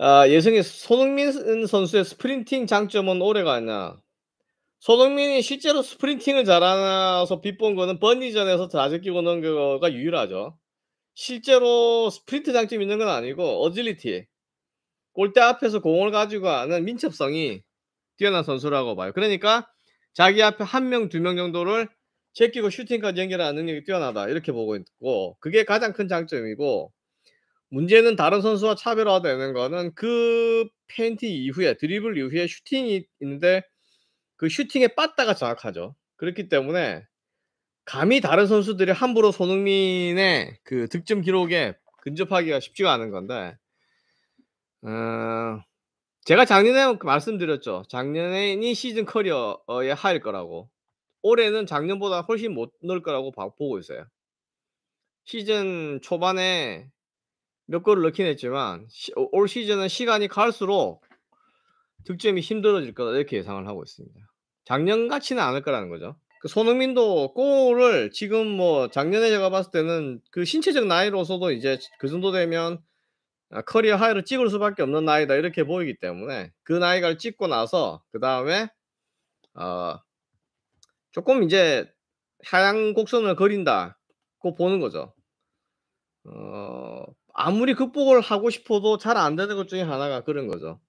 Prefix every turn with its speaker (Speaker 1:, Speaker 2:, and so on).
Speaker 1: 아, 예승이 손흥민 선수의 스프린팅 장점은 오래가냐 손흥민이 실제로 스프린팅을 잘하나서 빗본 거는 번니전에서 자주 끼고 넣은 거가 유일하죠. 실제로 스프린트 장점 이 있는 건 아니고 어질리티, 골대 앞에서 공을 가지고 하는 민첩성이 뛰어난 선수라고 봐요. 그러니까 자기 앞에 한 명, 두 명 정도를 제끼고 슈팅까지 연결하는 능력이 뛰어나다 이렇게 보고 있고 그게 가장 큰 장점이고 문제는 다른 선수와 차별화되는 거는 그 팬티 이후에 드리블 이후에 슈팅이 있는데 그슈팅에 빠따가 정확하죠. 그렇기 때문에 감히 다른 선수들이 함부로 손흥민의 그 득점 기록에 근접하기가 쉽지가 않은 건데 어, 제가 작년에 말씀드렸죠. 작년에이 시즌 커리어의 하일 거라고 올해는 작년보다 훨씬 못 넣을 거라고 보고 있어요. 시즌 초반에 몇 골을 넣긴 했지만 시, 어, 올 시즌은 시간이 갈수록 득점이 힘들어질 거다 이렇게 예상을 하고 있습니다. 작년 같지는 않을 거라는 거죠. 그 손흥민도 골을 지금 뭐 작년에 제가 봤을 때는 그 신체적 나이로서도 이제 그 정도 되면 아, 커리어 하이를 찍을 수밖에 없는 나이다 이렇게 보이기 때문에 그 나이를 찍고 나서 그 다음에 어 조금 이제 하향 곡선을 그린다고 보는 거죠. 어 아무리 극복을 하고 싶어도 잘 안 되는 것 중에 하나가 그런 거죠.